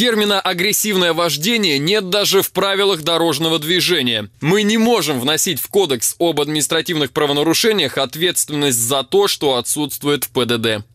Термина «агрессивное вождение» нет даже в правилах дорожного движения. Мы не можем вносить в Кодекс об административных правонарушениях ответственность за то, что отсутствует в ПДД.